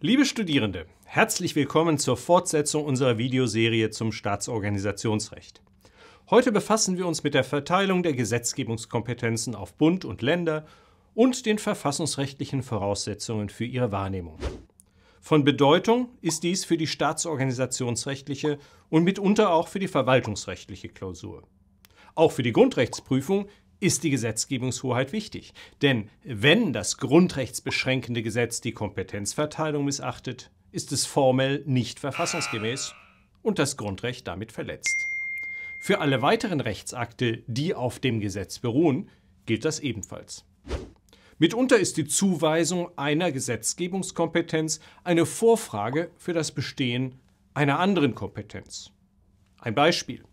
Liebe Studierende, herzlich willkommen zur Fortsetzung unserer Videoserie zum Staatsorganisationsrecht. Heute befassen wir uns mit der Verteilung der Gesetzgebungskompetenzen auf Bund und Länder und den verfassungsrechtlichen Voraussetzungen für ihre Wahrnehmung. Von Bedeutung ist dies für die staatsorganisationsrechtliche und mitunter auch für die verwaltungsrechtliche Klausur. Auch für die Grundrechtsprüfung ist die Gesetzgebungshoheit wichtig. Denn wenn das grundrechtsbeschränkende Gesetz die Kompetenzverteilung missachtet, ist es formell nicht verfassungsgemäß und das Grundrecht damit verletzt. Für alle weiteren Rechtsakte, die auf dem Gesetz beruhen, gilt das ebenfalls. Mitunter ist die Zuweisung einer Gesetzgebungskompetenz eine Vorfrage für das Bestehen einer anderen Kompetenz. Ein Beispiel.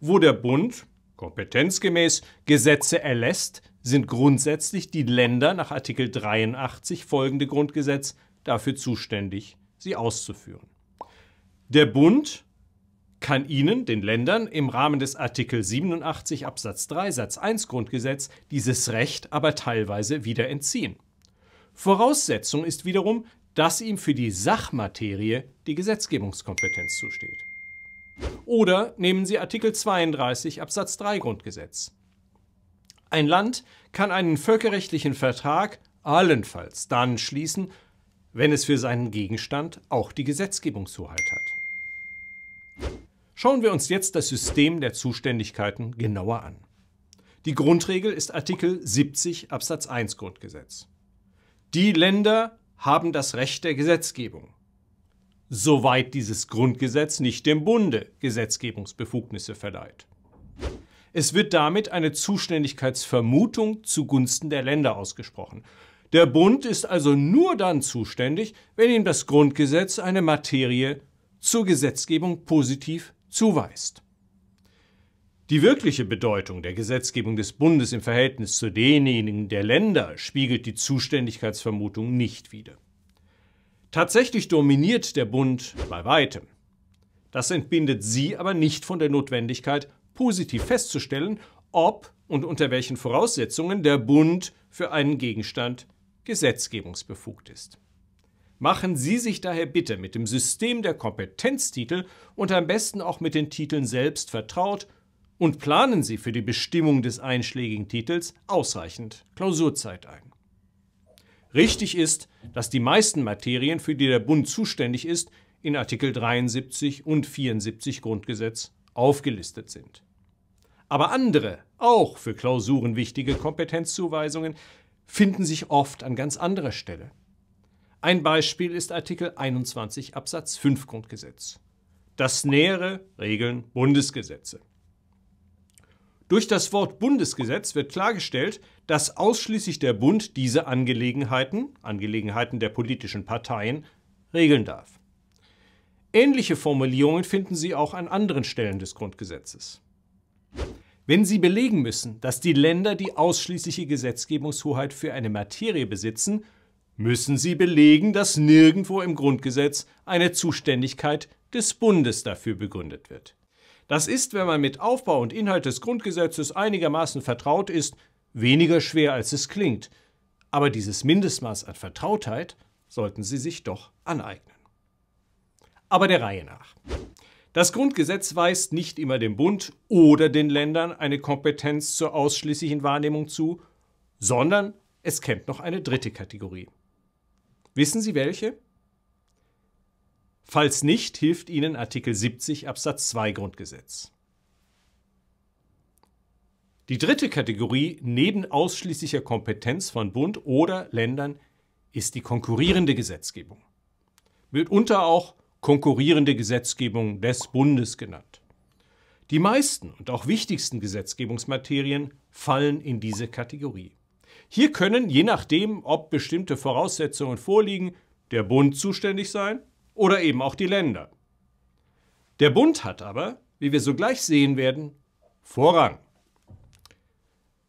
Wo der Bund Kompetenzgemäß Gesetze erlässt, sind grundsätzlich die Länder nach Artikel 83 folgende Grundgesetz dafür zuständig, sie auszuführen. Der Bund kann Ihnen, den Ländern, im Rahmen des Artikel 87 Absatz 3 Satz 1 Grundgesetz dieses Recht aber teilweise wieder entziehen. Voraussetzung ist wiederum, dass ihm für die Sachmaterie die Gesetzgebungskompetenz zusteht. Oder nehmen Sie Artikel 32 Absatz 3 Grundgesetz. Ein Land kann einen völkerrechtlichen Vertrag allenfalls dann schließen, wenn es für seinen Gegenstand auch die Gesetzgebungshoheit hat. Schauen wir uns jetzt das System der Zuständigkeiten genauer an. Die Grundregel ist Artikel 70 Absatz 1 Grundgesetz. Die Länder haben das Recht der Gesetzgebung soweit dieses Grundgesetz nicht dem Bunde Gesetzgebungsbefugnisse verleiht. Es wird damit eine Zuständigkeitsvermutung zugunsten der Länder ausgesprochen. Der Bund ist also nur dann zuständig, wenn ihm das Grundgesetz eine Materie zur Gesetzgebung positiv zuweist. Die wirkliche Bedeutung der Gesetzgebung des Bundes im Verhältnis zu denjenigen der Länder spiegelt die Zuständigkeitsvermutung nicht wider. Tatsächlich dominiert der Bund bei weitem. Das entbindet sie aber nicht von der Notwendigkeit, positiv festzustellen, ob und unter welchen Voraussetzungen der Bund für einen Gegenstand gesetzgebungsbefugt ist. Machen Sie sich daher bitte mit dem System der Kompetenztitel und am besten auch mit den Titeln selbst vertraut und planen Sie für die Bestimmung des einschlägigen Titels ausreichend Klausurzeit ein. Richtig ist, dass die meisten Materien, für die der Bund zuständig ist, in Artikel 73 und 74 Grundgesetz aufgelistet sind. Aber andere, auch für Klausuren wichtige Kompetenzzuweisungen, finden sich oft an ganz anderer Stelle. Ein Beispiel ist Artikel 21 Absatz 5 Grundgesetz. Das nähere regeln Bundesgesetze. Durch das Wort Bundesgesetz wird klargestellt, dass ausschließlich der Bund diese Angelegenheiten, Angelegenheiten der politischen Parteien, regeln darf. Ähnliche Formulierungen finden Sie auch an anderen Stellen des Grundgesetzes. Wenn Sie belegen müssen, dass die Länder die ausschließliche Gesetzgebungshoheit für eine Materie besitzen, müssen Sie belegen, dass nirgendwo im Grundgesetz eine Zuständigkeit des Bundes dafür begründet wird. Das ist, wenn man mit Aufbau und Inhalt des Grundgesetzes einigermaßen vertraut ist, weniger schwer, als es klingt. Aber dieses Mindestmaß an Vertrautheit sollten Sie sich doch aneignen. Aber der Reihe nach. Das Grundgesetz weist nicht immer dem Bund oder den Ländern eine Kompetenz zur ausschließlichen Wahrnehmung zu, sondern es kennt noch eine dritte Kategorie. Wissen Sie welche? Falls nicht, hilft Ihnen Artikel 70 Absatz 2 Grundgesetz. Die dritte Kategorie neben ausschließlicher Kompetenz von Bund oder Ländern ist die konkurrierende Gesetzgebung. Wird unter auch konkurrierende Gesetzgebung des Bundes genannt. Die meisten und auch wichtigsten Gesetzgebungsmaterien fallen in diese Kategorie. Hier können, je nachdem, ob bestimmte Voraussetzungen vorliegen, der Bund zuständig sein oder eben auch die Länder. Der Bund hat aber, wie wir sogleich sehen werden, Vorrang.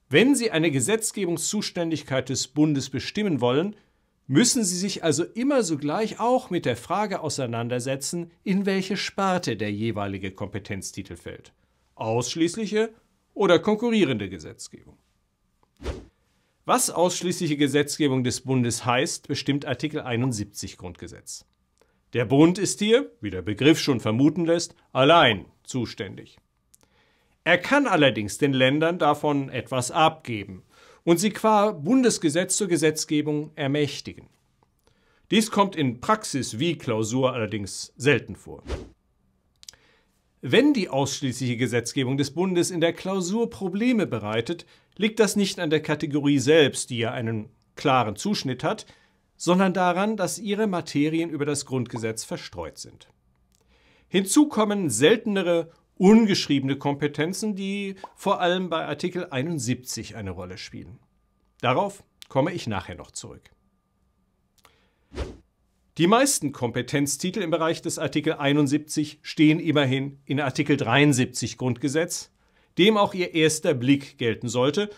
Wenn Sie eine Gesetzgebungszuständigkeit des Bundes bestimmen wollen, müssen Sie sich also immer sogleich auch mit der Frage auseinandersetzen, in welche Sparte der jeweilige Kompetenztitel fällt. Ausschließliche oder konkurrierende Gesetzgebung. Was ausschließliche Gesetzgebung des Bundes heißt, bestimmt Artikel 71 Grundgesetz. Der Bund ist hier, wie der Begriff schon vermuten lässt, allein zuständig. Er kann allerdings den Ländern davon etwas abgeben und sie qua Bundesgesetz zur Gesetzgebung ermächtigen. Dies kommt in Praxis wie Klausur allerdings selten vor. Wenn die ausschließliche Gesetzgebung des Bundes in der Klausur Probleme bereitet, liegt das nicht an der Kategorie selbst, die ja einen klaren Zuschnitt hat, sondern daran, dass ihre Materien über das Grundgesetz verstreut sind. Hinzu kommen seltenere, ungeschriebene Kompetenzen, die vor allem bei Artikel 71 eine Rolle spielen. Darauf komme ich nachher noch zurück. Die meisten Kompetenztitel im Bereich des Artikel 71 stehen immerhin in Artikel 73 Grundgesetz, dem auch ihr erster Blick gelten sollte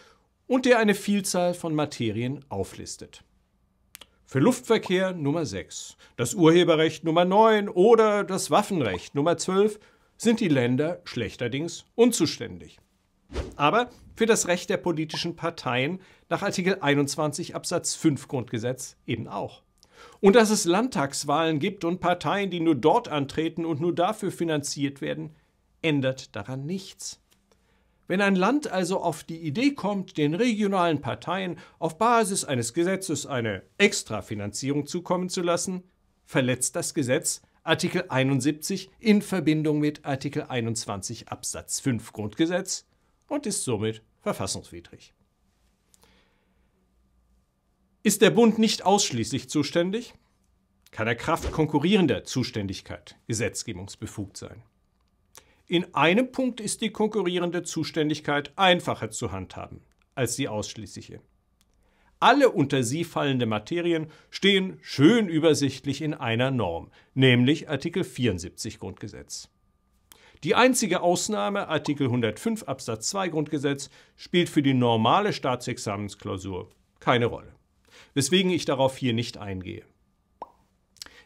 und der eine Vielzahl von Materien auflistet. Für Luftverkehr Nummer 6, das Urheberrecht Nummer 9 oder das Waffenrecht Nummer 12 sind die Länder schlechterdings unzuständig. Aber für das Recht der politischen Parteien nach Artikel 21 Absatz 5 Grundgesetz eben auch. Und dass es Landtagswahlen gibt und Parteien, die nur dort antreten und nur dafür finanziert werden, ändert daran nichts. Wenn ein Land also auf die Idee kommt, den regionalen Parteien auf Basis eines Gesetzes eine Extrafinanzierung zukommen zu lassen, verletzt das Gesetz Artikel 71 in Verbindung mit Artikel 21 Absatz 5 Grundgesetz und ist somit verfassungswidrig. Ist der Bund nicht ausschließlich zuständig? Kann er Kraft konkurrierender Zuständigkeit gesetzgebungsbefugt sein? In einem Punkt ist die konkurrierende Zuständigkeit einfacher zu handhaben als die ausschließliche. Alle unter sie fallende Materien stehen schön übersichtlich in einer Norm, nämlich Artikel 74 Grundgesetz. Die einzige Ausnahme, Artikel 105 Absatz 2 Grundgesetz, spielt für die normale Staatsexamensklausur keine Rolle, weswegen ich darauf hier nicht eingehe.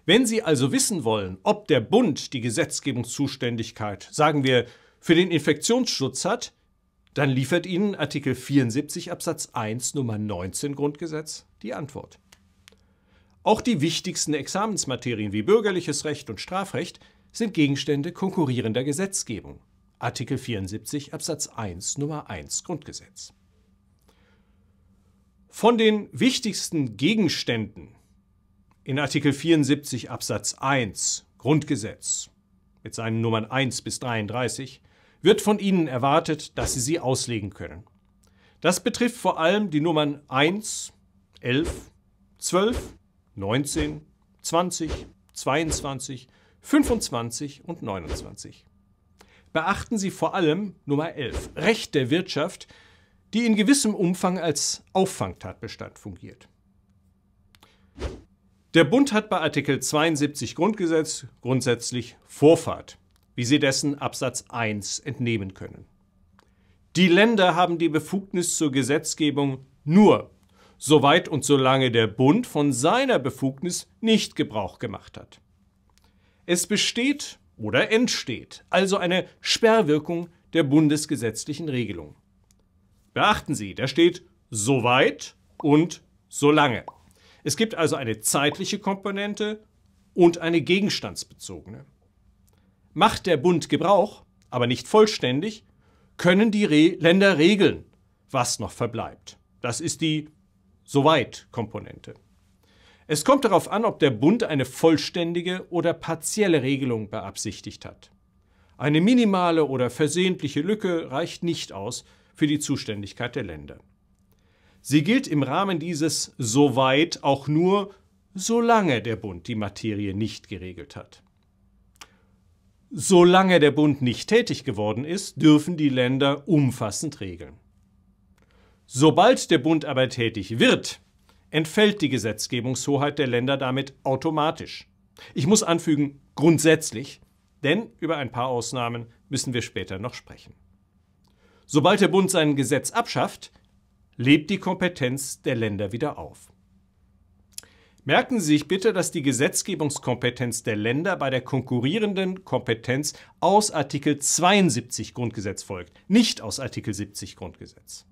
Wenn Sie also wissen wollen, ob der Bund die Gesetzgebungszuständigkeit, sagen wir, für den Infektionsschutz hat, dann liefert Ihnen Artikel 74 Absatz 1 Nummer 19 Grundgesetz die Antwort. Auch die wichtigsten Examensmaterien wie bürgerliches Recht und Strafrecht sind Gegenstände konkurrierender Gesetzgebung. Artikel 74 Absatz 1 Nummer 1 Grundgesetz. Von den wichtigsten Gegenständen in Artikel 74 Absatz 1 Grundgesetz mit seinen Nummern 1 bis 33 wird von Ihnen erwartet, dass Sie sie auslegen können. Das betrifft vor allem die Nummern 1, 11, 12, 19, 20, 22, 25 und 29. Beachten Sie vor allem Nummer 11, Recht der Wirtschaft, die in gewissem Umfang als Auffangtatbestand fungiert. Der Bund hat bei Artikel 72 Grundgesetz grundsätzlich Vorfahrt, wie Sie dessen Absatz 1 entnehmen können. Die Länder haben die Befugnis zur Gesetzgebung nur, soweit und solange der Bund von seiner Befugnis nicht Gebrauch gemacht hat. Es besteht oder entsteht also eine Sperrwirkung der bundesgesetzlichen Regelung. Beachten Sie, da steht soweit und solange. Es gibt also eine zeitliche Komponente und eine gegenstandsbezogene. Macht der Bund Gebrauch, aber nicht vollständig, können die Re Länder regeln, was noch verbleibt. Das ist die Soweit-Komponente. Es kommt darauf an, ob der Bund eine vollständige oder partielle Regelung beabsichtigt hat. Eine minimale oder versehentliche Lücke reicht nicht aus für die Zuständigkeit der Länder. Sie gilt im Rahmen dieses soweit auch nur, solange der Bund die Materie nicht geregelt hat. Solange der Bund nicht tätig geworden ist, dürfen die Länder umfassend regeln. Sobald der Bund aber tätig wird, entfällt die Gesetzgebungshoheit der Länder damit automatisch. Ich muss anfügen, grundsätzlich, denn über ein paar Ausnahmen müssen wir später noch sprechen. Sobald der Bund sein Gesetz abschafft, lebt die Kompetenz der Länder wieder auf. Merken Sie sich bitte, dass die Gesetzgebungskompetenz der Länder bei der konkurrierenden Kompetenz aus Artikel 72 Grundgesetz folgt, nicht aus Artikel 70 Grundgesetz.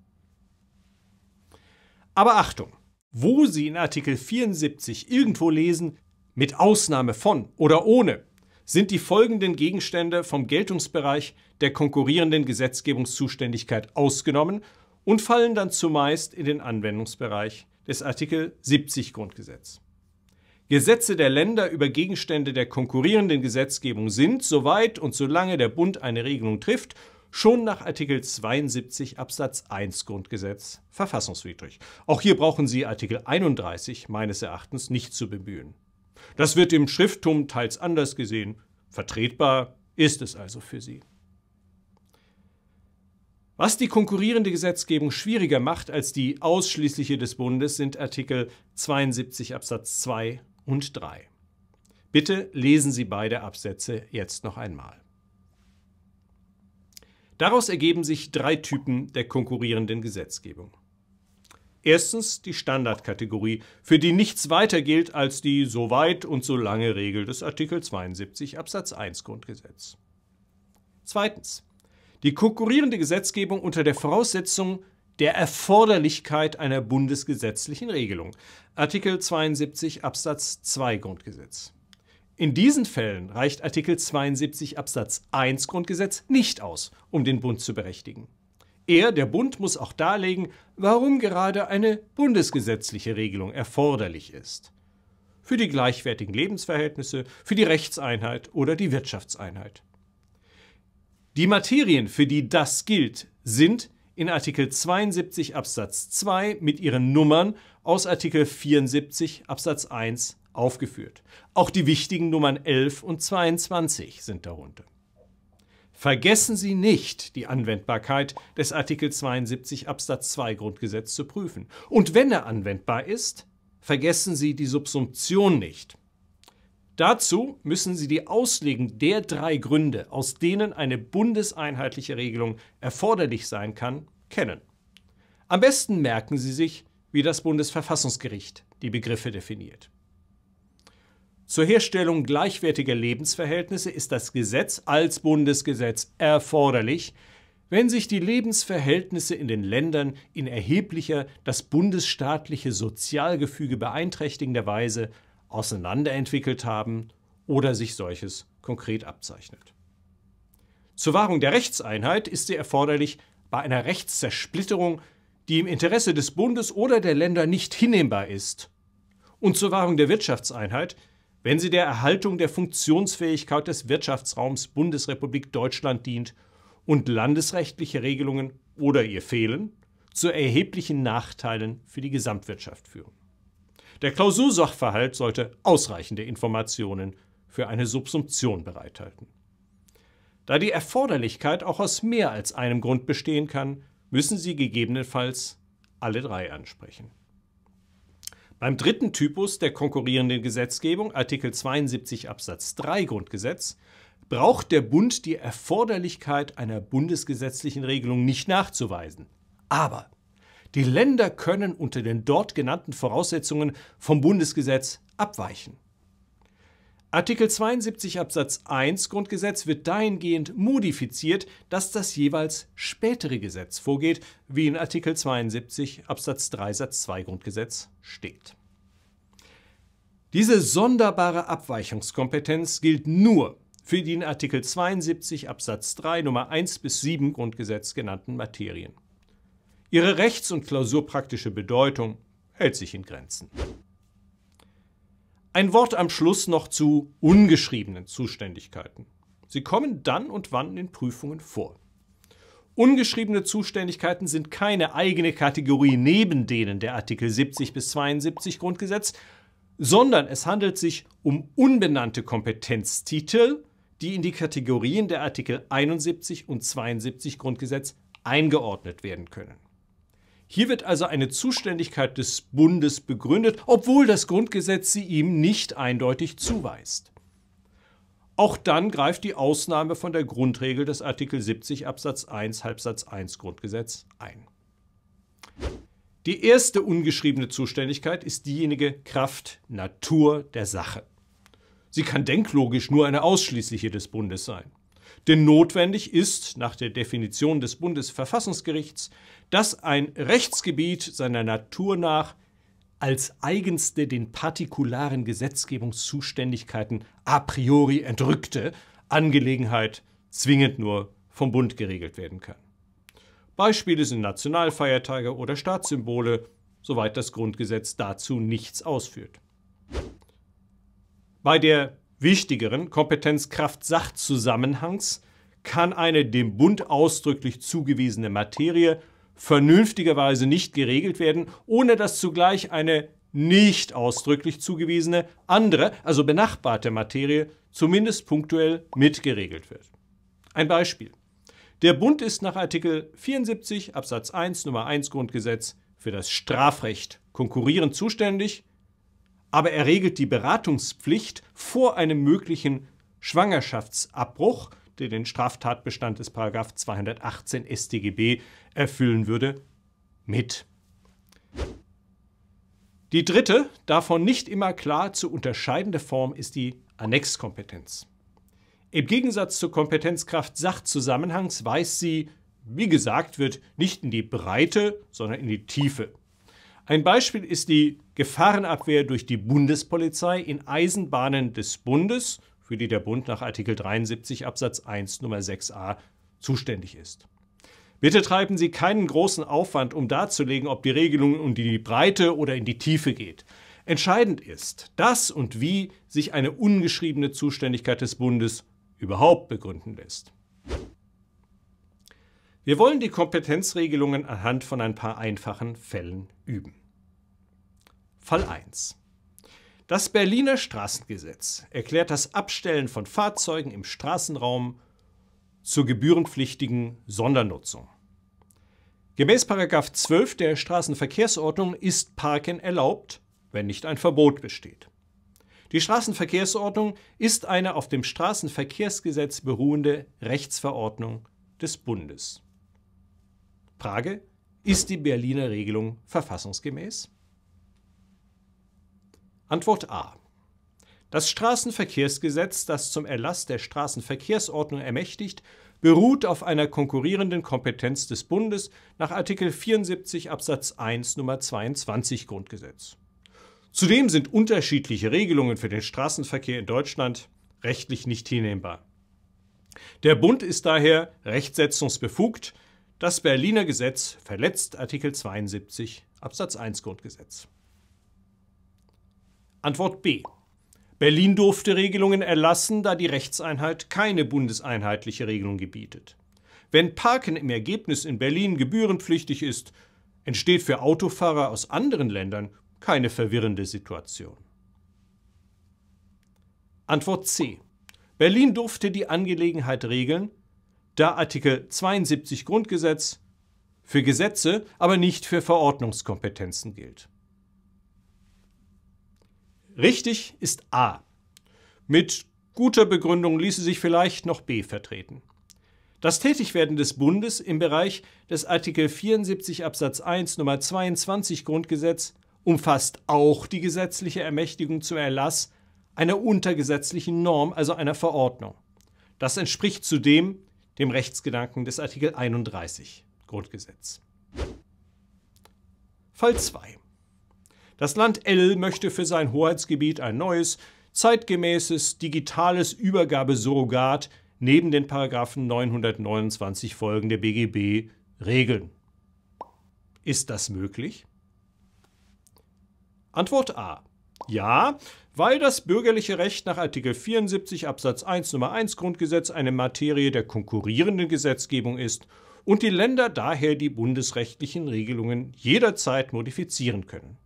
Aber Achtung, wo Sie in Artikel 74 irgendwo lesen, mit Ausnahme von oder ohne, sind die folgenden Gegenstände vom Geltungsbereich der konkurrierenden Gesetzgebungszuständigkeit ausgenommen und fallen dann zumeist in den Anwendungsbereich des Artikel 70 Grundgesetz. Gesetze der Länder über Gegenstände der konkurrierenden Gesetzgebung sind, soweit und solange der Bund eine Regelung trifft, schon nach Artikel 72 Absatz 1 Grundgesetz verfassungswidrig. Auch hier brauchen Sie Artikel 31 meines Erachtens nicht zu bemühen. Das wird im Schrifttum teils anders gesehen. Vertretbar ist es also für Sie. Was die konkurrierende Gesetzgebung schwieriger macht als die ausschließliche des Bundes, sind Artikel 72 Absatz 2 und 3. Bitte lesen Sie beide Absätze jetzt noch einmal. Daraus ergeben sich drei Typen der konkurrierenden Gesetzgebung. Erstens die Standardkategorie, für die nichts weiter gilt als die so weit und so lange Regel des Artikel 72 Absatz 1 Grundgesetz. Zweitens die konkurrierende Gesetzgebung unter der Voraussetzung der Erforderlichkeit einer bundesgesetzlichen Regelung. Artikel 72 Absatz 2 Grundgesetz. In diesen Fällen reicht Artikel 72 Absatz 1 Grundgesetz nicht aus, um den Bund zu berechtigen. Er, der Bund, muss auch darlegen, warum gerade eine bundesgesetzliche Regelung erforderlich ist. Für die gleichwertigen Lebensverhältnisse, für die Rechtseinheit oder die Wirtschaftseinheit. Die Materien, für die das gilt, sind in Artikel 72 Absatz 2 mit ihren Nummern aus Artikel 74 Absatz 1 aufgeführt. Auch die wichtigen Nummern 11 und 22 sind darunter. Vergessen Sie nicht, die Anwendbarkeit des Artikel 72 Absatz 2 Grundgesetz zu prüfen. Und wenn er anwendbar ist, vergessen Sie die Subsumption nicht. Dazu müssen Sie die Auslegung der drei Gründe, aus denen eine bundeseinheitliche Regelung erforderlich sein kann, kennen. Am besten merken Sie sich, wie das Bundesverfassungsgericht die Begriffe definiert. Zur Herstellung gleichwertiger Lebensverhältnisse ist das Gesetz als Bundesgesetz erforderlich, wenn sich die Lebensverhältnisse in den Ländern in erheblicher, das bundesstaatliche Sozialgefüge beeinträchtigender Weise auseinanderentwickelt haben oder sich solches konkret abzeichnet. Zur Wahrung der Rechtseinheit ist sie erforderlich bei einer Rechtszersplitterung, die im Interesse des Bundes oder der Länder nicht hinnehmbar ist, und zur Wahrung der Wirtschaftseinheit, wenn sie der Erhaltung der Funktionsfähigkeit des Wirtschaftsraums Bundesrepublik Deutschland dient und landesrechtliche Regelungen oder ihr Fehlen zu erheblichen Nachteilen für die Gesamtwirtschaft führen. Der Klausursachverhalt sollte ausreichende Informationen für eine Subsumption bereithalten. Da die Erforderlichkeit auch aus mehr als einem Grund bestehen kann, müssen Sie gegebenenfalls alle drei ansprechen. Beim dritten Typus der konkurrierenden Gesetzgebung, Artikel 72 Absatz 3 Grundgesetz, braucht der Bund die Erforderlichkeit einer bundesgesetzlichen Regelung nicht nachzuweisen. Aber die Länder können unter den dort genannten Voraussetzungen vom Bundesgesetz abweichen. Artikel 72 Absatz 1 Grundgesetz wird dahingehend modifiziert, dass das jeweils spätere Gesetz vorgeht, wie in Artikel 72 Absatz 3 Satz 2 Grundgesetz steht. Diese sonderbare Abweichungskompetenz gilt nur für die in Artikel 72 Absatz 3 Nummer 1 bis 7 Grundgesetz genannten Materien. Ihre rechts- und klausurpraktische Bedeutung hält sich in Grenzen. Ein Wort am Schluss noch zu ungeschriebenen Zuständigkeiten. Sie kommen dann und wann in Prüfungen vor. Ungeschriebene Zuständigkeiten sind keine eigene Kategorie neben denen der Artikel 70 bis 72 Grundgesetz, sondern es handelt sich um unbenannte Kompetenztitel, die in die Kategorien der Artikel 71 und 72 Grundgesetz eingeordnet werden können. Hier wird also eine Zuständigkeit des Bundes begründet, obwohl das Grundgesetz sie ihm nicht eindeutig zuweist. Auch dann greift die Ausnahme von der Grundregel des Artikel 70 Absatz 1 Halbsatz 1 Grundgesetz ein. Die erste ungeschriebene Zuständigkeit ist diejenige Kraft Natur der Sache. Sie kann denklogisch nur eine ausschließliche des Bundes sein. Denn notwendig ist, nach der Definition des Bundesverfassungsgerichts, dass ein Rechtsgebiet seiner Natur nach als eigenste den partikularen Gesetzgebungszuständigkeiten a priori entrückte Angelegenheit zwingend nur vom Bund geregelt werden kann. Beispiele sind Nationalfeiertage oder Staatssymbole, soweit das Grundgesetz dazu nichts ausführt. Bei der wichtigeren Kompetenzkraft Sachzusammenhangs kann eine dem Bund ausdrücklich zugewiesene Materie vernünftigerweise nicht geregelt werden, ohne dass zugleich eine nicht ausdrücklich zugewiesene andere, also benachbarte Materie zumindest punktuell mitgeregelt wird. Ein Beispiel. Der Bund ist nach Artikel 74 Absatz 1 Nummer 1 Grundgesetz für das Strafrecht konkurrierend zuständig aber er regelt die Beratungspflicht vor einem möglichen Schwangerschaftsabbruch, der den Straftatbestand des 218 StGB erfüllen würde, mit. Die dritte, davon nicht immer klar zu unterscheidende Form ist die Annexkompetenz. Im Gegensatz zur Kompetenzkraft Sachzusammenhangs weist sie, wie gesagt, wird nicht in die Breite, sondern in die Tiefe. Ein Beispiel ist die Gefahrenabwehr durch die Bundespolizei in Eisenbahnen des Bundes, für die der Bund nach Artikel 73 Absatz 1 Nummer 6a zuständig ist. Bitte treiben Sie keinen großen Aufwand, um darzulegen, ob die Regelung um die Breite oder in die Tiefe geht. Entscheidend ist, dass und wie sich eine ungeschriebene Zuständigkeit des Bundes überhaupt begründen lässt. Wir wollen die Kompetenzregelungen anhand von ein paar einfachen Fällen üben. Fall 1. Das Berliner Straßengesetz erklärt das Abstellen von Fahrzeugen im Straßenraum zur gebührenpflichtigen Sondernutzung. Gemäß 12 der Straßenverkehrsordnung ist Parken erlaubt, wenn nicht ein Verbot besteht. Die Straßenverkehrsordnung ist eine auf dem Straßenverkehrsgesetz beruhende Rechtsverordnung des Bundes. Frage, ist die Berliner Regelung verfassungsgemäß? Antwort A. Das Straßenverkehrsgesetz, das zum Erlass der Straßenverkehrsordnung ermächtigt, beruht auf einer konkurrierenden Kompetenz des Bundes nach Artikel 74 Absatz 1 Nummer 22 Grundgesetz. Zudem sind unterschiedliche Regelungen für den Straßenverkehr in Deutschland rechtlich nicht hinnehmbar. Der Bund ist daher rechtsetzungsbefugt. Das Berliner Gesetz verletzt Artikel 72 Absatz 1 Grundgesetz. Antwort B. Berlin durfte Regelungen erlassen, da die Rechtseinheit keine bundeseinheitliche Regelung gebietet. Wenn Parken im Ergebnis in Berlin gebührenpflichtig ist, entsteht für Autofahrer aus anderen Ländern keine verwirrende Situation. Antwort C. Berlin durfte die Angelegenheit regeln, da Artikel 72 Grundgesetz für Gesetze, aber nicht für Verordnungskompetenzen gilt. Richtig ist A. Mit guter Begründung ließe sich vielleicht noch B vertreten. Das Tätigwerden des Bundes im Bereich des Artikel 74 Absatz 1 Nummer 22 Grundgesetz umfasst auch die gesetzliche Ermächtigung zum Erlass einer untergesetzlichen Norm, also einer Verordnung. Das entspricht zudem dem Rechtsgedanken des Artikel 31 Grundgesetz. Fall 2. Das Land L möchte für sein Hoheitsgebiet ein neues, zeitgemäßes, digitales Übergabesurrogat neben den Paragraphen 929 der BGB regeln. Ist das möglich? Antwort A. Ja, weil das bürgerliche Recht nach Artikel 74 Absatz 1 Nummer 1 Grundgesetz eine Materie der konkurrierenden Gesetzgebung ist und die Länder daher die bundesrechtlichen Regelungen jederzeit modifizieren können.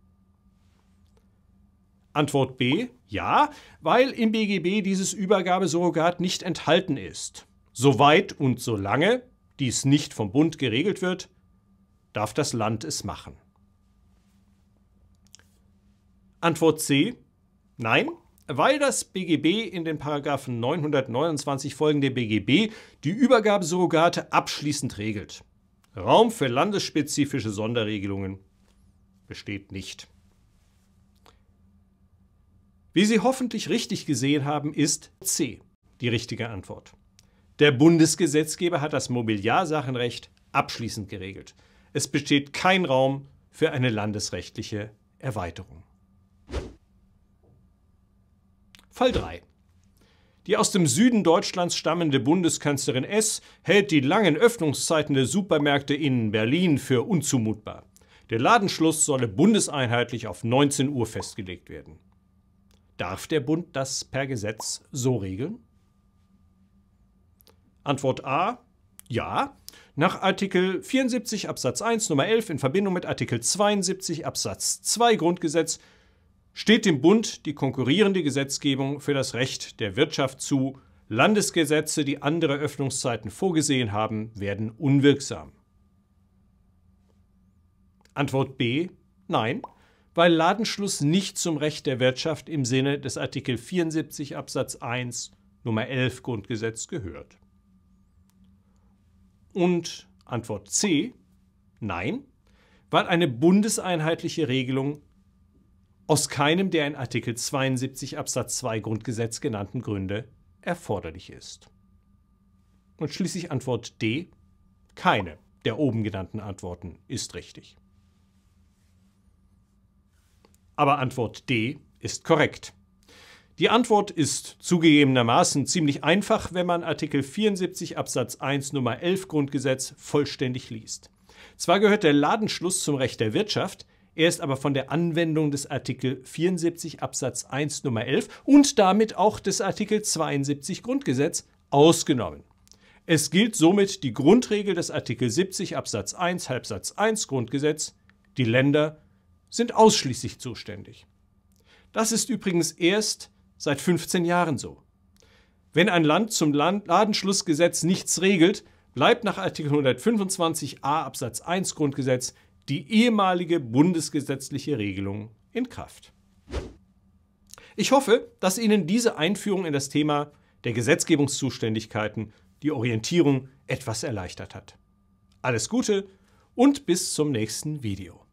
Antwort B, ja, weil im BGB dieses Übergabesurrogat nicht enthalten ist. Soweit und solange dies nicht vom Bund geregelt wird, darf das Land es machen. Antwort C, nein, weil das BGB in den Paragraphen 929 folgende BGB die Übergabesurrogate abschließend regelt. Raum für landesspezifische Sonderregelungen besteht nicht. Wie Sie hoffentlich richtig gesehen haben, ist C die richtige Antwort. Der Bundesgesetzgeber hat das Mobiliarsachenrecht abschließend geregelt. Es besteht kein Raum für eine landesrechtliche Erweiterung. Fall 3. Die aus dem Süden Deutschlands stammende Bundeskanzlerin S. hält die langen Öffnungszeiten der Supermärkte in Berlin für unzumutbar. Der Ladenschluss solle bundeseinheitlich auf 19 Uhr festgelegt werden. Darf der Bund das per Gesetz so regeln? Antwort A. Ja. Nach Artikel 74 Absatz 1 Nummer 11 in Verbindung mit Artikel 72 Absatz 2 Grundgesetz steht dem Bund die konkurrierende Gesetzgebung für das Recht der Wirtschaft zu. Landesgesetze, die andere Öffnungszeiten vorgesehen haben, werden unwirksam. Antwort B. Nein weil Ladenschluss nicht zum Recht der Wirtschaft im Sinne des Artikel 74 Absatz 1 Nummer 11 Grundgesetz gehört. Und Antwort C, nein, weil eine bundeseinheitliche Regelung aus keinem der in Artikel 72 Absatz 2 Grundgesetz genannten Gründe erforderlich ist. Und schließlich Antwort D, keine der oben genannten Antworten ist richtig aber Antwort D ist korrekt. Die Antwort ist zugegebenermaßen ziemlich einfach, wenn man Artikel 74 Absatz 1 Nummer 11 Grundgesetz vollständig liest. Zwar gehört der Ladenschluss zum Recht der Wirtschaft, er ist aber von der Anwendung des Artikel 74 Absatz 1 Nummer 11 und damit auch des Artikel 72 Grundgesetz ausgenommen. Es gilt somit die Grundregel des Artikel 70 Absatz 1 Halbsatz 1 Grundgesetz, die Länder sind ausschließlich zuständig. Das ist übrigens erst seit 15 Jahren so. Wenn ein Land zum Ladenschlussgesetz nichts regelt, bleibt nach Artikel 125a Absatz 1 Grundgesetz die ehemalige bundesgesetzliche Regelung in Kraft. Ich hoffe, dass Ihnen diese Einführung in das Thema der Gesetzgebungszuständigkeiten die Orientierung etwas erleichtert hat. Alles Gute und bis zum nächsten Video.